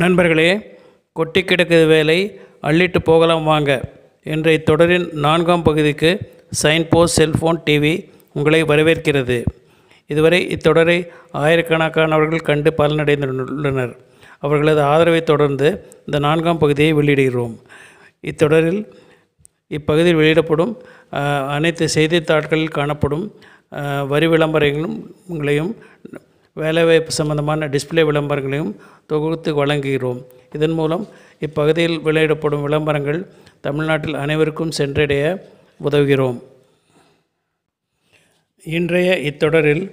நண்பர்களே கொட்டி கிடக்குது வேலை அள்ளிட்டு போகலாம் வாங்க என்ற இத்தொடரின் நான்காம் பகுதிக்கு சைன்போஸ் செல்ஃபோன் டிவி உங்களை வரவேற்கிறது இதுவரை இத்தொடரை ஆயிரக்கணக்கானவர்கள் கண்டு பலனடைந்துள்ளனர் அவர்களது ஆதரவை தொடர்ந்து இந்த நான்காம் பகுதியை வெளியிடுகிறோம் இத்தொடரில் இப்பகுதியில் வெளியிடப்படும் அனைத்து செய்தித்தாட்களில் காணப்படும் வரி உங்களையும் வேலைவாய்ப்பு சம்பந்தமான டிஸ்பிளே விளம்பரங்களையும் தொகுத்து வழங்குகிறோம் இதன் மூலம் இப்பகுதியில் வெளியிடப்படும் விளம்பரங்கள் தமிழ்நாட்டில் அனைவருக்கும் சென்றடைய உதவுகிறோம் இன்றைய இத்தொடரில்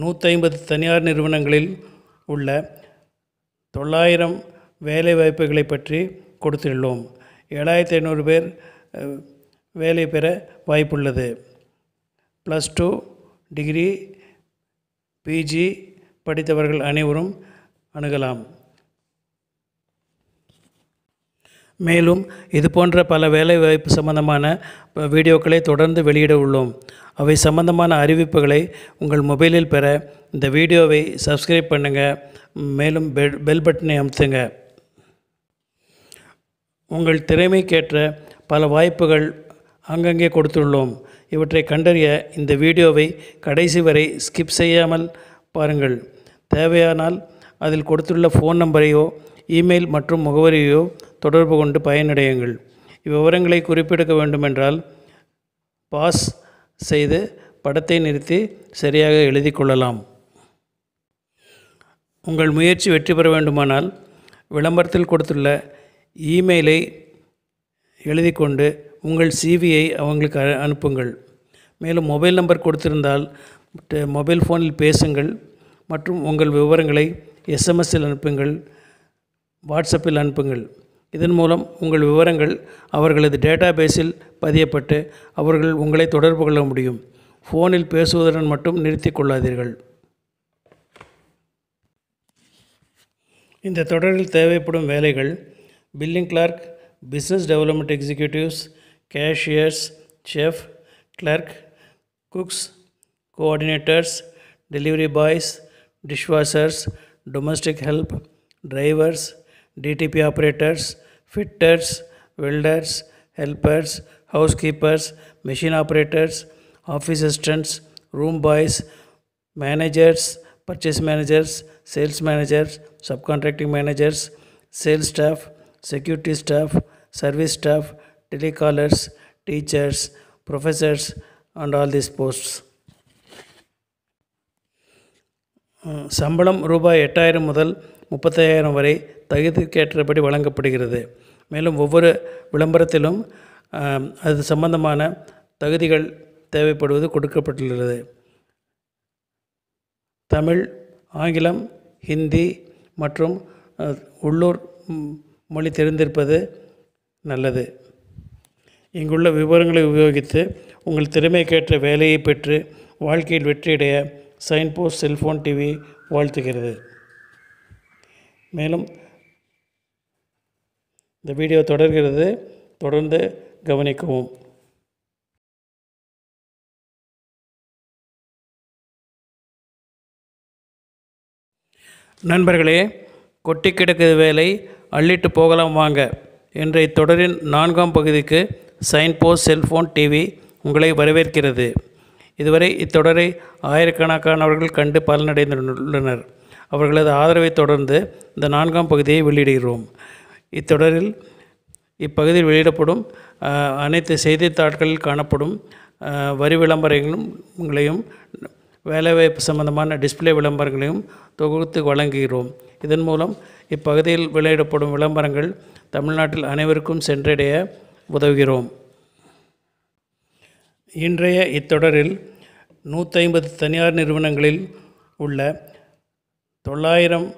நூற்றைம்பது தனியார் நிறுவனங்களில் உள்ள தொள்ளாயிரம் வேலைவாய்ப்புகளை பற்றி கொடுத்துள்ளோம் ஏழாயிரத்தி ஐநூறு பேர் வேலை பெற வாய்ப்புள்ளது ப்ளஸ் டூ டிகிரி பிஜி படித்தவர்கள் அனைவரும் அணுகலாம் மேலும் இது போன்ற பல வேலைவாய்ப்பு சம்பந்தமான வீடியோக்களை தொடர்ந்து வெளியிட உள்ளோம் அவை சம்பந்தமான அறிவிப்புகளை உங்கள் மொபைலில் பெற இந்த வீடியோவை சப்ஸ்கிரைப் பண்ணுங்கள் மேலும் பெல் பெல் பட்டனை அமுத்துங்க உங்கள் திறமைக்கேற்ற பல வாய்ப்புகள் அங்கங்கே கொடுத்துள்ளோம் இவற்றை கண்டறிய இந்த வீடியோவை கடைசி வரை ஸ்கிப் செய்யாமல் பாருங்கள் தேவையானால் அதில் கொடுத்துள்ள ஃபோன் நம்பரையோ இமெயில் மற்றும் முகவரியோ தொடர்பு கொண்டு பயனடையுங்கள் இவ்விவரங்களை குறிப்பெடுக்க வேண்டுமென்றால் பாஸ் செய்து படத்தை நிறுத்தி சரியாக எழுதி கொள்ளலாம் உங்கள் முயற்சி வெற்றி பெற வேண்டுமானால் விளம்பரத்தில் கொடுத்துள்ள இமெயிலை எழுதி கொண்டு உங்கள் சிவியை அவங்களுக்கு அனுப்புங்கள் மேலும் மொபைல் நம்பர் கொடுத்திருந்தால் மொபைல் ஃபோனில் பேசுங்கள் மற்றும் உங்கள் விவரங்களை எஸ்எம்எஸில் அனுப்புங்கள் வாட்ஸ்அப்பில் அனுப்புங்கள் இதன் மூலம் உங்கள் விவரங்கள் அவர்களது டேட்டா பேஸில் பதியப்பட்டு அவர்கள் உங்களை தொடர்பு கொள்ள முடியும் ஃபோனில் பேசுவதுடன் மட்டும் நிறுத்தி கொள்ளாதீர்கள் இந்த தொடரில் தேவைப்படும் வேலைகள் billing clerk business development executives, cashiers, chef, clerk, cooks, coordinators, delivery boys, dishwashers, domestic help, drivers, DTP operators, fitters, welders, helpers, housekeepers, machine operators, office assistants, room boys, managers, purchase managers, sales managers, subcontracting managers, sales staff, security staff service staff telecallers teachers professors and all these posts சம்பளம் ரூபாய் எட்டாயிரம் முதல் முப்பத்தாயிரம் வரை தகுதிக்கேற்றபடி வழங்கப்படுகிறது மேலும் ஒவ்வொரு விளம்பரத்திலும் அது சம்பந்தமான தகுதிகள் தேவைப்படுவது கொடுக்கப்பட்டுள்ளது தமிழ் ஆங்கிலம் ஹிந்தி மற்றும் உள்ளூர் மொழி தெரிந்திருப்பது நல்லது இங்குள்ள விவரங்களை உபயோகித்து உங்கள் திறமைக்கேற்ற வேலையை பெற்று வாழ்க்கையில் வெற்றியடைய சைன் போஸ்ட் செல்ஃபோன் டிவி வாழ்த்துகிறது மேலும் இந்த வீடியோ தொடர்கிறது தொடர்ந்து கவனிக்கவும் நண்பர்களே வேலை அள்ளிட்டு போகலாம் வாங்க என்ற இத்தொடரின் நான்காம் பகுதிக்கு சைன்போஸ் செல்ஃபோன் டிவி உங்களை வரவேற்கிறது இதுவரை இத்தொடரை ஆயிரக்கணக்கானவர்கள் கண்டு பலனடைந்துள்ளனர் அவர்களது ஆதரவை தொடர்ந்து இந்த நான்காம் பகுதியை வெளியிடுகிறோம் இத்தொடரில் இப்பகுதியில் வெளியிடப்படும் அனைத்து செய்தித்தாட்களில் காணப்படும் வரி உங்களையும் வேலைவாய்ப்பு சம்பந்தமான டிஸ்பிளே விளம்பரங்களையும் தொகுத்து வழங்குகிறோம் இதன் மூலம் இப்பகுதியில் வெளியிடப்படும் விளம்பரங்கள் தமிழ்நாட்டில் அனைவருக்கும் சென்றடைய உதவுகிறோம் இன்றைய இத்தொடரில் நூற்றைம்பது தனியார் நிறுவனங்களில் உள்ள தொள்ளாயிரம்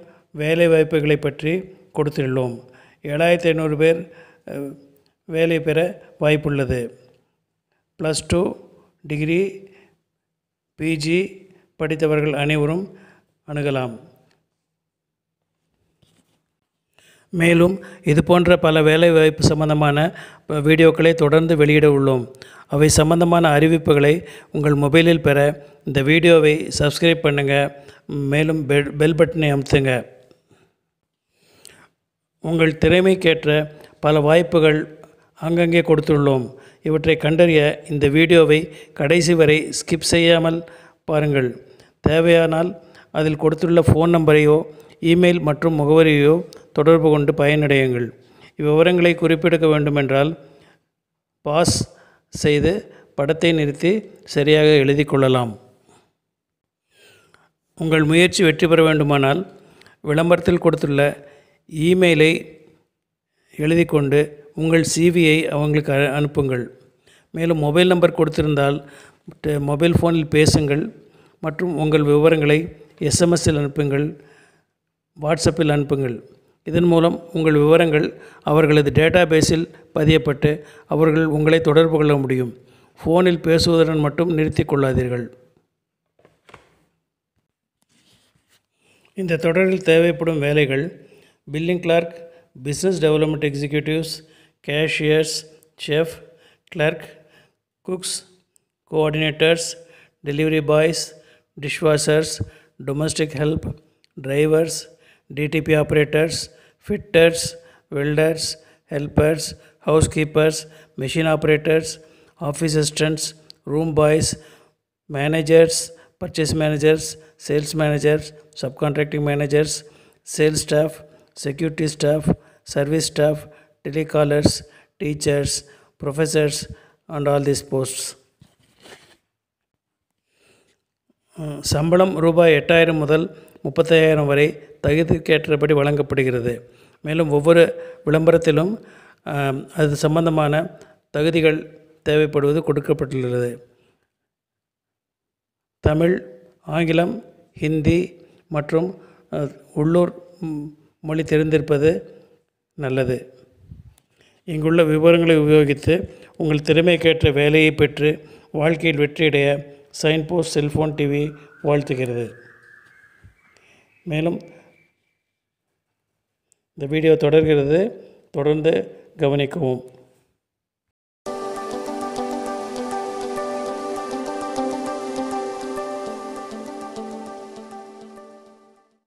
வேலைவாய்ப்புகளை பற்றி கொடுத்துள்ளோம் ஏழாயிரத்தி ஐநூறு பேர் வேலை பெற வாய்ப்புள்ளது ப்ளஸ் டூ டிகிரி பிஜி படித்தவர்கள் அனைவரும் அணுகலாம் மேலும் இது போன்ற பல வேலைவாய்ப்பு சம்பந்தமான வீடியோக்களை தொடர்ந்து வெளியிட உள்ளோம் அவை சம்பந்தமான அறிவிப்புகளை உங்கள் மொபைலில் பெற இந்த வீடியோவை சப்ஸ்கிரைப் பண்ணுங்கள் மேலும் பெல் பெல் பட்டனை அமுத்துங்க உங்கள் திறமைக்கேற்ற பல வாய்ப்புகள் அங்கங்கே கொடுத்துள்ளோம் இவற்றை கண்டறிய இந்த வீடியோவை கடைசி வரை ஸ்கிப் செய்யாமல் பாருங்கள் தேவையானால் அதில் கொடுத்துள்ள ஃபோன் நம்பரையோ இமெயில் மற்றும் முகவரியோ தொடர்பு கொண்டு பயனடையுங்கள் இவ்விவரங்களை குறிப்பெடுக்க வேண்டுமென்றால் பாஸ் செய்து படத்தை நிறுத்தி சரியாக எழுதி கொள்ளலாம் உங்கள் முயற்சி வெற்றி பெற வேண்டுமானால் விளம்பரத்தில் கொடுத்துள்ள இமெயிலை எழுதி கொண்டு உங்கள் சிவியை அவங்களுக்கு அனுப்புங்கள் மேலும் மொபைல் நம்பர் கொடுத்திருந்தால் மொபைல் ஃபோனில் பேசுங்கள் மற்றும் உங்கள் விவரங்களை எஸ்எம்எஸில் அனுப்புங்கள் வாட்ஸ்அப்பில் அனுப்புங்கள் இதன் மூலம் உங்கள் விவரங்கள் அவர்களது டேட்டா பேஸில் பதியப்பட்டு அவர்கள் உங்களை தொடர்பு கொள்ள முடியும் ஃபோனில் பேசுவதுடன் மட்டும் நிறுத்தி கொள்ளாதீர்கள் இந்த தொடரில் தேவைப்படும் வேலைகள் billing clerk business development executives, cashiers, chef, clerk, cooks, coordinators, delivery boys, dishwashers, domestic help, drivers, DTP operators, fitters, welders, helpers, housekeepers, machine operators, office assistants, room boys, managers, purchase managers, sales managers, subcontracting managers, sales staff, security staff service staff telecallers teachers professors and all these posts சம்பளம் ரூபாய் எட்டாயிரம் முதல் முப்பத்தாயிரம் வரை தகுதிக்கேற்றபடி வழங்கப்படுகிறது மேலும் ஒவ்வொரு விளம்பரத்திலும் அது சம்பந்தமான தகுதிகள் தேவைப்படுவது கொடுக்கப்பட்டுள்ளது தமிழ் ஆங்கிலம் ஹிந்தி மற்றும் உள்ளூர் மொழி தெரிந்திருப்பது நல்லது இங்குள்ள விவரங்களை உபயோகித்து உங்கள் திறமைக்கேற்ற வேலையை பெற்று வாழ்க்கையில் வெற்றியடைய சைன் போஸ்ட் செல்ஃபோன் டிவி வாழ்த்துகிறது மேலும் இந்த வீடியோ தொடர்கிறது தொடர்ந்து கவனிக்கவும்